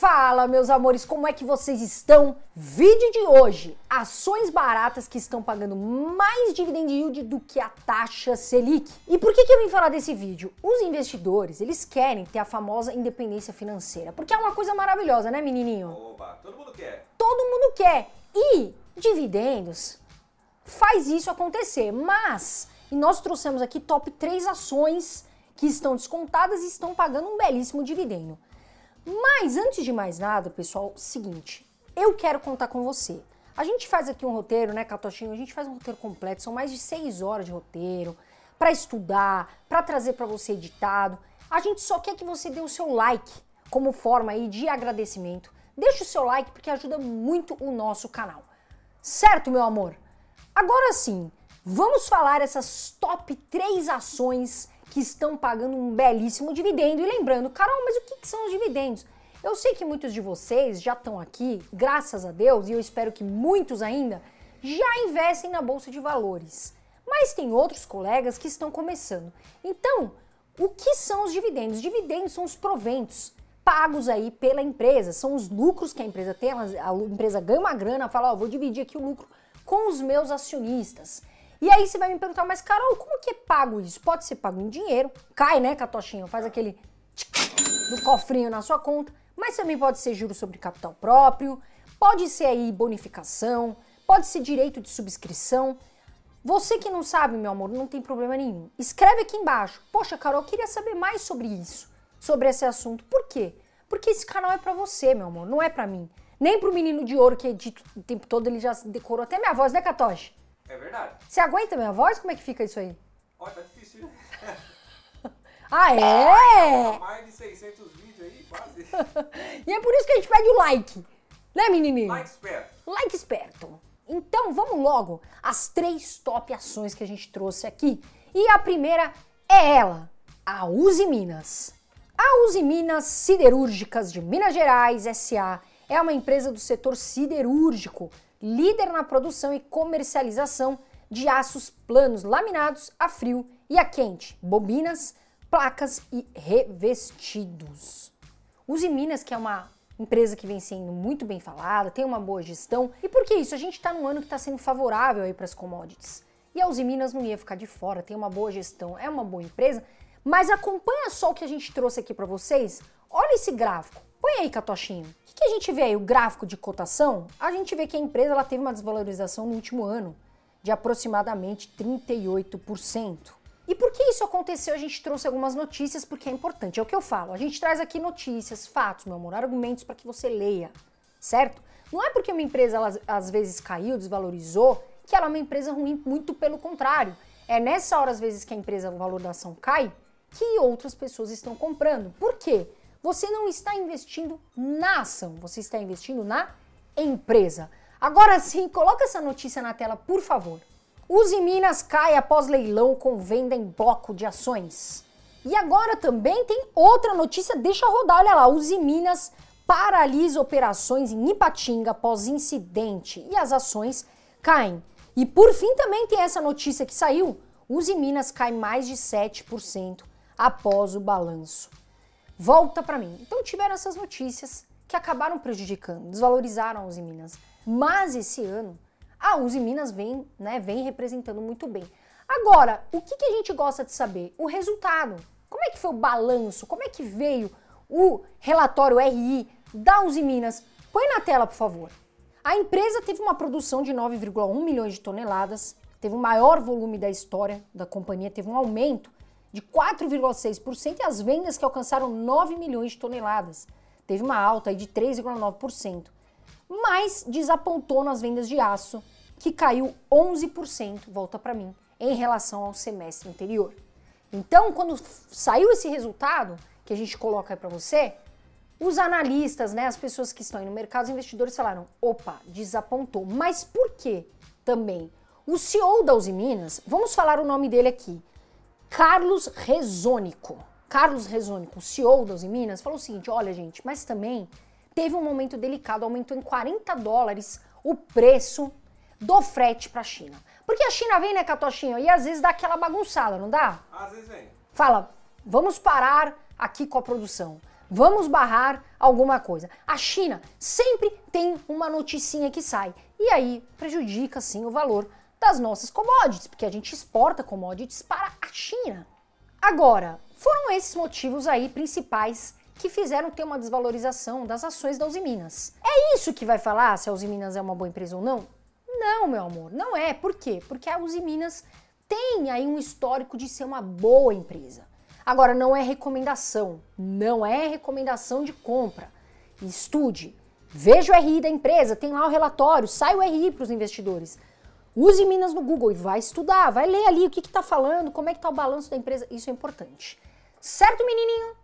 Fala, meus amores, como é que vocês estão? Vídeo de hoje: ações baratas que estão pagando mais dividend yield do que a taxa Selic. E por que, que eu vim falar desse vídeo? Os investidores, eles querem ter a famosa independência financeira, porque é uma coisa maravilhosa, né, menininho? Opa, todo mundo quer. Todo mundo quer. E dividendos faz isso acontecer, mas e nós trouxemos aqui top 3 ações que estão descontadas e estão pagando um belíssimo dividendo. Mas antes de mais nada, pessoal, seguinte, eu quero contar com você. A gente faz aqui um roteiro, né, Catochinho? A gente faz um roteiro completo, são mais de seis horas de roteiro para estudar, para trazer para você editado. A gente só quer que você dê o seu like como forma aí de agradecimento. Deixa o seu like porque ajuda muito o nosso canal. Certo, meu amor? Agora sim, vamos falar essas top 3 ações que estão pagando um belíssimo dividendo. E lembrando, Carol, mas o que, que são os dividendos? Eu sei que muitos de vocês já estão aqui, graças a Deus, e eu espero que muitos ainda já investem na bolsa de valores. Mas tem outros colegas que estão começando. Então, o que são os dividendos? Dividendos são os proventos pagos aí pela empresa, são os lucros que a empresa tem, a empresa ganha uma grana, fala, ó, oh, vou dividir aqui o lucro com os meus acionistas. E aí você vai me perguntar, mas Carol, como que é pago isso? Pode ser pago em dinheiro, cai, né, Catochinho? Faz aquele do cofrinho na sua conta, mas também pode ser juros sobre capital próprio, pode ser aí bonificação, pode ser direito de subscrição. Você que não sabe, meu amor, não tem problema nenhum. Escreve aqui embaixo. Poxa, Carol, queria saber mais sobre isso, sobre esse assunto. Por quê? Porque esse canal é para você, meu amor, não é para mim. Nem pro menino de ouro que edita é o tempo todo, ele já decorou até minha voz, né, Catoche? É verdade. Você aguenta minha voz? Como é que fica isso aí? Olha, tá difícil, né? ah, é? Tá mais de 600 vídeos aí, quase. e é por isso que a gente pede o like. Né, menininho? Like esperto. Like esperto. Então, vamos logo às três top ações que a gente trouxe aqui. E a primeira é ela, a Uzi Minas. A Uzi Minas Siderúrgicas de Minas Gerais S.A. é uma empresa do setor siderúrgico líder na produção e comercialização de aços planos laminados a frio e a quente, bobinas, placas e revestidos. Use Minas, que é uma empresa que vem sendo muito bem falada, tem uma boa gestão. E por que isso? A gente está num ano que está sendo favorável aí para as commodities. E a Uzi Minas não ia ficar de fora, tem uma boa gestão, é uma boa empresa. Mas acompanha só o que a gente trouxe aqui para vocês. Olha esse gráfico. Põe aí, Catochinho. O que, que, a gente vê aí? O gráfico de cotação? A gente vê que a empresa ela teve uma desvalorização no último ano de aproximadamente 38%. E por que isso aconteceu? A gente trouxe algumas notícias porque é importante. É o que eu falo. A gente traz aqui notícias, fatos, meu amor, argumentos para que você leia, certo? Não é porque uma empresa ela, às vezes caiu, desvalorizou, que ela é uma empresa ruim, muito pelo contrário. É nessa hora, às vezes, que a empresa, o valor da ação cai, que outras pessoas estão comprando. Por quê? você não está investindo na ação, você está investindo na empresa. Agora sim, coloca essa notícia na tela, por favor. Use Minas cai após leilão com venda em bloco de ações. E agora também tem outra notícia, deixa rodar, olha lá, Use Minas paralisa operações em Ipatinga após incidente e as ações caem. E por fim também tem essa notícia que saiu, Use Minas cai mais de 7% após o balanço volta para mim. Então tiveram essas notícias que acabaram prejudicando, desvalorizaram a Uzi Minas. Mas esse ano, a Uzi Minas vem, né, vem representando muito bem. Agora, o que, que a gente gosta de saber? O resultado. Como é que foi o balanço? Como é que veio o relatório RI da Uzi Minas? Põe na tela, por favor. A empresa teve uma produção de 9,1 milhões de toneladas, teve o maior volume da história da companhia, teve um aumento de 4,6% e as vendas que alcançaram 9 milhões de toneladas. Teve uma alta de 3,9%. Mas desapontou nas vendas de aço, que caiu 11%, volta para mim, em relação ao semestre anterior. Então, quando saiu esse resultado, que a gente coloca aí para você, os analistas, né, as pessoas que estão aí no mercado, os investidores falaram: opa, desapontou. Mas por quê também? O CEO da Uzi Minas, vamos falar o nome dele aqui, Carlos Rezônico. Carlos Rezônico, CEO das Minas, falou o seguinte: olha, gente, mas também teve um momento delicado, aumentou em 40 dólares o preço do frete para a China. Porque a China vem, né, Catochinho? E às vezes dá aquela bagunçada, não dá? Às vezes vem. Fala, vamos parar aqui com a produção. Vamos barrar alguma coisa. A China sempre tem uma noticinha que sai. E aí prejudica, sim, o valor das nossas commodities, porque a gente exporta commodities para a China. Agora, foram esses motivos aí principais que fizeram ter uma desvalorização das ações da Uzi Minas. É isso que vai falar se a Uzi Minas é uma boa empresa ou não? Não, meu amor, não é. Por quê? Porque a Uzi Minas tem aí um histórico de ser uma boa empresa. Agora, não é recomendação, não é recomendação de compra. Estude, veja o RI da empresa, tem lá o relatório, sai o RI para os investidores. Use Minas no Google e vai estudar, vai ler ali o que está falando, como é que está o balanço da empresa. Isso é importante. Certo, menininho?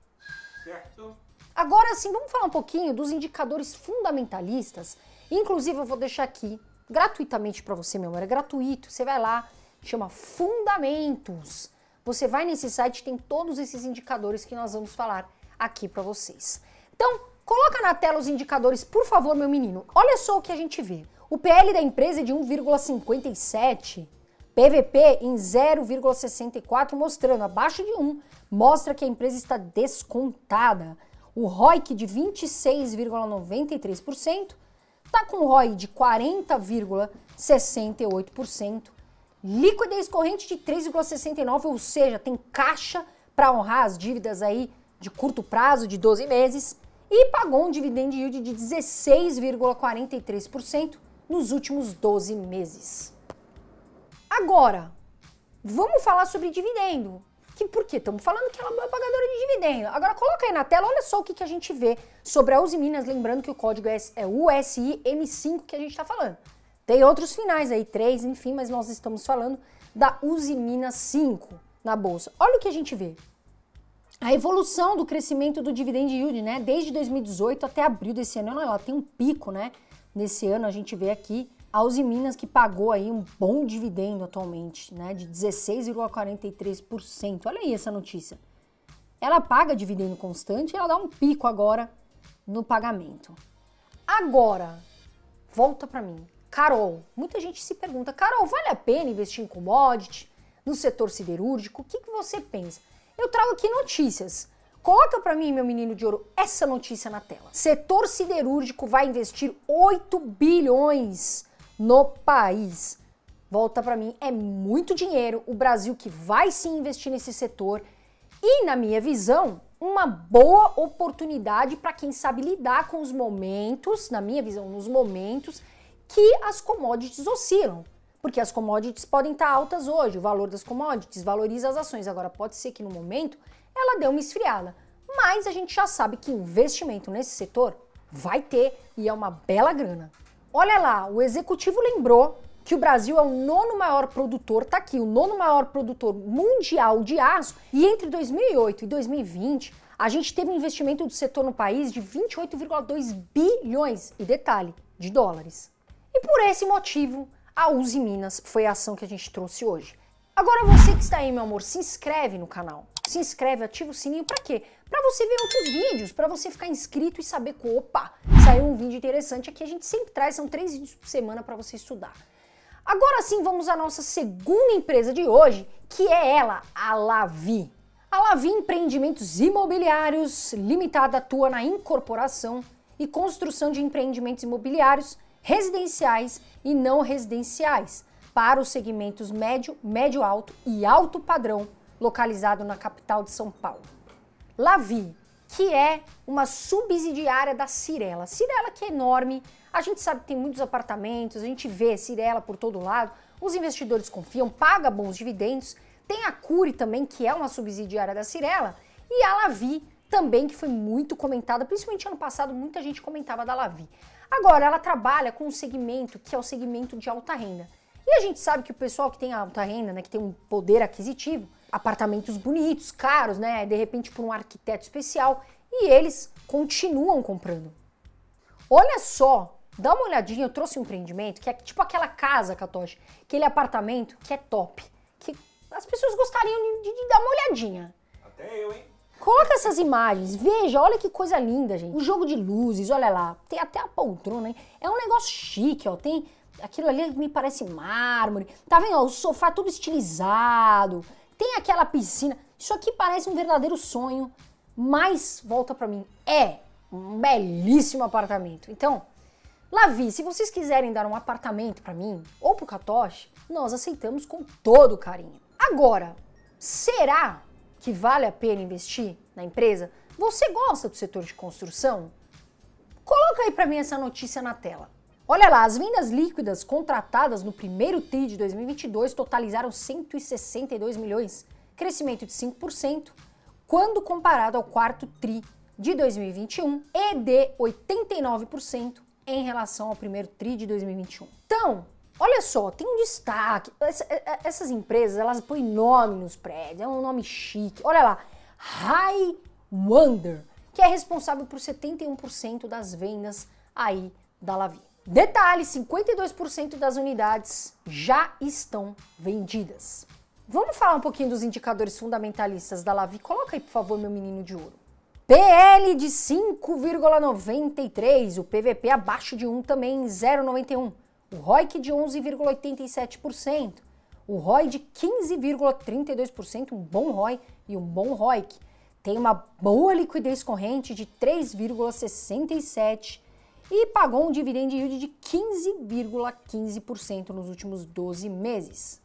Certo. Agora sim, vamos falar um pouquinho dos indicadores fundamentalistas. Inclusive, eu vou deixar aqui gratuitamente para você, meu amor. É gratuito. Você vai lá, chama Fundamentos. Você vai nesse site, tem todos esses indicadores que nós vamos falar aqui para vocês. Então, coloca na tela os indicadores, por favor, meu menino. Olha só o que a gente vê. O PL da empresa é de 1,57, PVP em 0,64, mostrando abaixo de 1, mostra que a empresa está descontada. O ROIC de 26,93% está com ROI de 40,68%, liquidez corrente de 3,69, ou seja, tem caixa para honrar as dívidas aí de curto prazo de 12 meses e pagou um dividend yield de 16,43%, nos últimos 12 meses. Agora, vamos falar sobre dividendo. Que, por quê? Estamos falando que ela é uma pagadora de dividendo. Agora, coloca aí na tela, olha só o que, que a gente vê sobre a Uzi Minas, lembrando que o código é, é USIM5 que a gente está falando. Tem outros finais aí, três, enfim, mas nós estamos falando da Uzi Minas 5 na bolsa. Olha o que a gente vê. A evolução do crescimento do dividend yield, né, desde 2018 até abril desse ano, ela tem um pico, né, nesse ano a gente vê aqui a Uzi Minas que pagou aí um bom dividendo atualmente, né, de 16,43%. Olha aí essa notícia. Ela paga dividendo constante e ela dá um pico agora no pagamento. Agora, volta para mim. Carol, muita gente se pergunta, Carol, vale a pena investir em commodity, no setor siderúrgico? O que, que você pensa? Eu trago aqui notícias Coloca para mim, meu menino de ouro, essa notícia na tela. Setor siderúrgico vai investir 8 bilhões no país. Volta para mim, é muito dinheiro o Brasil que vai se investir nesse setor e, na minha visão, uma boa oportunidade para quem sabe lidar com os momentos, na minha visão, nos momentos que as commodities oscilam. Porque as commodities podem estar altas hoje, o valor das commodities valoriza as ações. Agora, pode ser que no momento ela deu uma esfriada. Mas a gente já sabe que investimento nesse setor vai ter e é uma bela grana. Olha lá, o executivo lembrou que o Brasil é o nono maior produtor, tá aqui, o nono maior produtor mundial de aço, e entre 2008 e 2020, a gente teve um investimento do setor no país de 28,2 bilhões, e detalhe, de dólares. E por esse motivo, a Uzi Minas foi a ação que a gente trouxe hoje. Agora você que está aí, meu amor, se inscreve no canal se inscreve, ativa o sininho para quê? Para você ver outros vídeos, para você ficar inscrito e saber que, opa, saiu um vídeo interessante aqui, a gente sempre traz, são três vídeos por semana para você estudar. Agora sim, vamos à nossa segunda empresa de hoje, que é ela, a Lavi. A Lavi Empreendimentos Imobiliários Limitada atua na incorporação e construção de empreendimentos imobiliários residenciais e não residenciais para os segmentos médio, médio alto e alto padrão localizado na capital de São Paulo. Lavi, que é uma subsidiária da Cirela. Cirela que é enorme, a gente sabe que tem muitos apartamentos, a gente vê Cirela por todo lado, os investidores confiam, paga bons dividendos. Tem a Cure também, que é uma subsidiária da Cirela, e a Lavi também, que foi muito comentada, principalmente ano passado, muita gente comentava da Lavi. Agora, ela trabalha com um segmento que é o segmento de alta renda. E a gente sabe que o pessoal que tem alta renda, né, que tem um poder aquisitivo, apartamentos bonitos, caros, né? De repente por um arquiteto especial e eles continuam comprando. Olha só, dá uma olhadinha, eu trouxe um empreendimento que é tipo aquela casa, Katoshi, aquele apartamento que é top, que as pessoas gostariam de, de dar uma olhadinha. Até eu, hein? Coloca essas imagens, veja, olha que coisa linda, gente. O jogo de luzes, olha lá, tem até a poltrona, hein? É um negócio chique, ó, tem aquilo ali que me parece mármore. Tá vendo, ó, o sofá todo estilizado tem aquela piscina. Isso aqui parece um verdadeiro sonho, mas volta para mim, é um belíssimo apartamento. Então, Lavi, se vocês quiserem dar um apartamento para mim ou pro Katoshi, nós aceitamos com todo carinho. Agora, será que vale a pena investir na empresa? Você gosta do setor de construção? Coloca aí para mim essa notícia na tela. Olha lá, as vendas líquidas contratadas no primeiro TRI de 2022 totalizaram 162 milhões, crescimento de 5%, quando comparado ao quarto TRI de 2021 e de 89% em relação ao primeiro TRI de 2021. Então, olha só, tem um destaque. Essa, é, é, essas empresas, elas põem nome nos prédios, é um nome chique. Olha lá, High Wonder, que é responsável por 71% das vendas aí da Lavin. Detalhe: 52% das unidades já estão vendidas. Vamos falar um pouquinho dos indicadores fundamentalistas da Lavi. Coloca aí, por favor, meu menino de ouro. PL de 5,93, o PVP abaixo de 1 também 0,91, o ROIC de 11,87%, o ROI de 15,32%, um bom ROI e um bom ROIC. Tem uma boa liquidez corrente de 3,67 e pagou um dividend yield de 15,15% nos últimos 12 meses.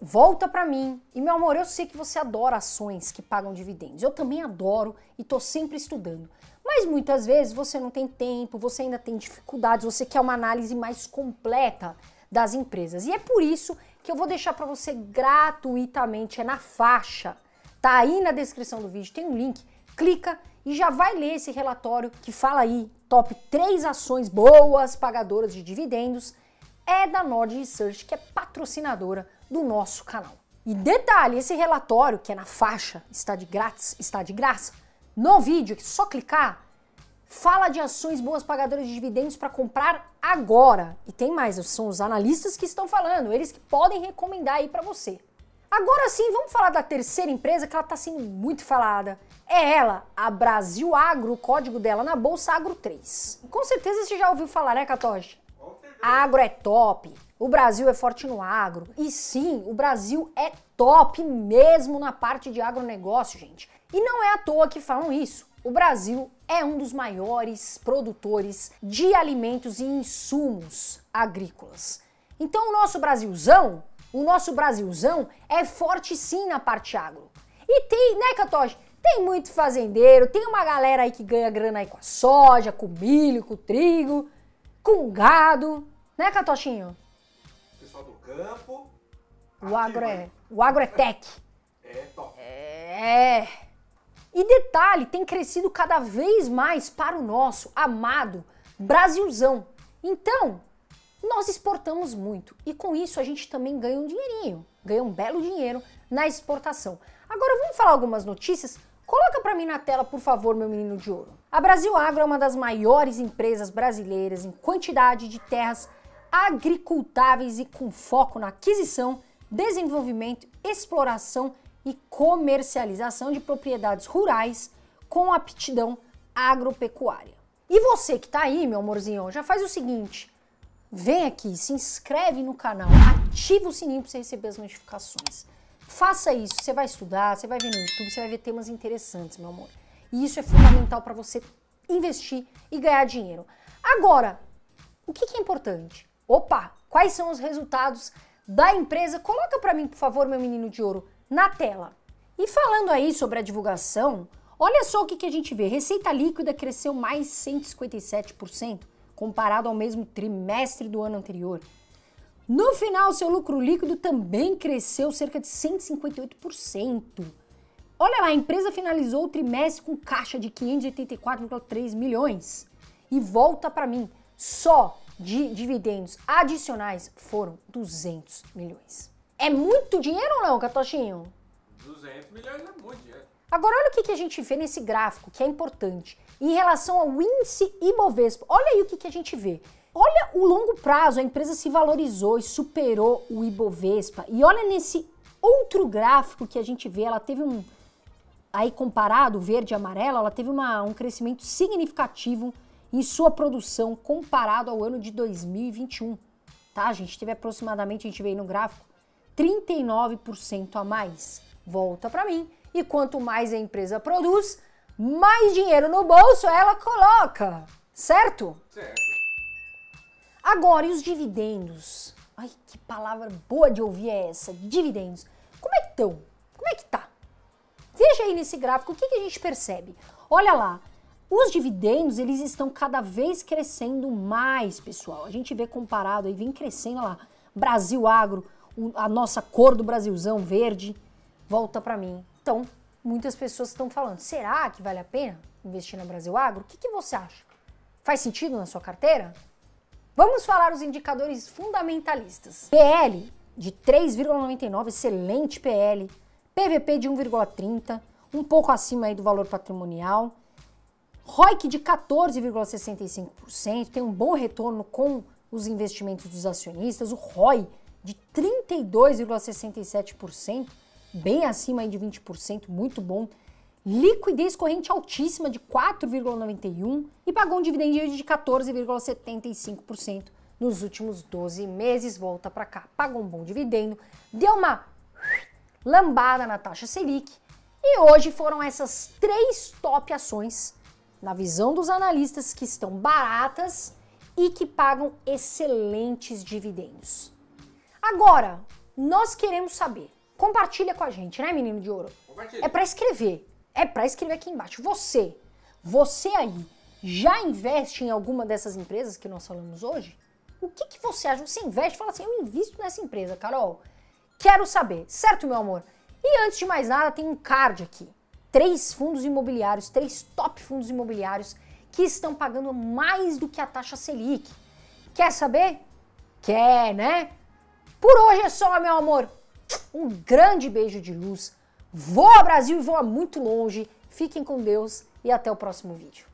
Volta para mim. E meu amor, eu sei que você adora ações que pagam dividendos. Eu também adoro e tô sempre estudando. Mas muitas vezes você não tem tempo, você ainda tem dificuldades, você quer uma análise mais completa das empresas. E é por isso que eu vou deixar para você gratuitamente, é na faixa. Tá aí na descrição do vídeo, tem um link. Clica e já vai ler esse relatório que fala aí top 3 ações boas pagadoras de dividendos é da Nord Research, que é patrocinadora do nosso canal. E detalhe, esse relatório, que é na faixa, está de grátis, está de graça, no vídeo, é só clicar, fala de ações boas pagadoras de dividendos para comprar agora. E tem mais, são os analistas que estão falando, eles que podem recomendar aí para você. Agora sim, vamos falar da terceira empresa que ela está sendo muito falada. É ela, a Brasil Agro, o código dela na bolsa Agro 3. Com certeza você já ouviu falar, né, Catoche? Agro é top. O Brasil é forte no agro. E sim, o Brasil é top mesmo na parte de agronegócio, gente. E não é à toa que falam isso. O Brasil é um dos maiores produtores de alimentos e insumos agrícolas. Então, o nosso Brasilzão o nosso Brasilzão é forte sim na parte agro. E tem, né, Catoche? Tem muito fazendeiro, tem uma galera aí que ganha grana aí com a soja, com milho, com trigo, com gado, né, Catochinho? Pessoal do campo. O agro é, o agro é tech. É top. É. E detalhe, tem crescido cada vez mais para o nosso amado Brasilzão. Então, nós exportamos muito e com isso a gente também ganha um dinheirinho, ganha um belo dinheiro na exportação. Agora vamos falar algumas notícias Coloca para mim na tela, por favor, meu menino de ouro. A Brasil Agro é uma das maiores empresas brasileiras em quantidade de terras agricultáveis e com foco na aquisição, desenvolvimento, exploração e comercialização de propriedades rurais com aptidão agropecuária. E você que está aí, meu amorzinho, já faz o seguinte: Vem aqui, se inscreve no canal, ativa o sininho para você receber as notificações. Faça isso, você vai estudar, você vai ver no YouTube, você vai ver temas interessantes, meu amor. E isso é fundamental para você investir e ganhar dinheiro. Agora, o que, que é importante? Opa, quais são os resultados da empresa? Coloca para mim, por favor, meu menino de ouro, na tela. E falando aí sobre a divulgação, olha só o que, que a gente vê. Receita líquida cresceu mais 157% comparado ao mesmo trimestre do ano anterior. No final, seu lucro líquido também cresceu cerca de 158%. Olha lá, a empresa finalizou o trimestre com caixa de 584,3 milhões. E volta para mim, só de dividendos adicionais foram 200 milhões. É muito dinheiro ou não, Catochinho? 200 milhões é muito dinheiro. Agora olha o que, que a gente vê nesse gráfico, que é importante. Em relação ao índice Ibovespa, olha aí o que, que a gente vê. Olha o longo prazo, a empresa se valorizou e superou o Ibovespa. E olha nesse outro gráfico que a gente vê, ela teve um aí comparado verde e amarelo, ela teve uma, um crescimento significativo em sua produção comparado ao ano de 2021. Tá? A gente teve aproximadamente, a gente veio no gráfico, 39% a mais. Volta para mim. E quanto mais a empresa produz, mais dinheiro no bolso ela coloca, certo? Certo. Agora, e os dividendos? Ai, que palavra boa de ouvir é essa, dividendos. Como é que estão? Como é que tá? Veja aí nesse gráfico o que, que a gente percebe. Olha lá, os dividendos, eles estão cada vez crescendo mais, pessoal. A gente vê comparado aí, vem crescendo lá. Brasil Agro, a nossa cor do Brasilzão verde, volta para mim. Então, muitas pessoas estão falando: será que vale a pena investir na Brasil Agro? O que, que você acha? Faz sentido na sua carteira? Vamos falar os indicadores fundamentalistas. PL de 3,99, excelente PL. PVP de 1,30, um pouco acima aí do valor patrimonial. ROIC de 14,65%, tem um bom retorno com os investimentos dos acionistas. O ROI de 32,67% bem acima aí de 20%, muito bom. Liquidez corrente altíssima de 4,91% e pagou um dividendo de 14,75% nos últimos 12 meses. Volta para cá, pagou um bom dividendo, deu uma lambada na taxa Selic. E hoje foram essas três top ações, na visão dos analistas, que estão baratas e que pagam excelentes dividendos. Agora, nós queremos saber Compartilha com a gente, né, menino de ouro? Compartilha. É para escrever. É para escrever aqui embaixo. Você, você aí, já investe em alguma dessas empresas que nós falamos hoje? O que, que você acha? Você investe e fala assim, eu invisto nessa empresa, Carol. Quero saber, certo, meu amor? E antes de mais nada, tem um card aqui. Três fundos imobiliários, três top fundos imobiliários que estão pagando mais do que a taxa Selic. Quer saber? Quer, né? Por hoje é só, meu amor. Um grande beijo de luz. Voa Brasil e voa muito longe. Fiquem com Deus e até o próximo vídeo.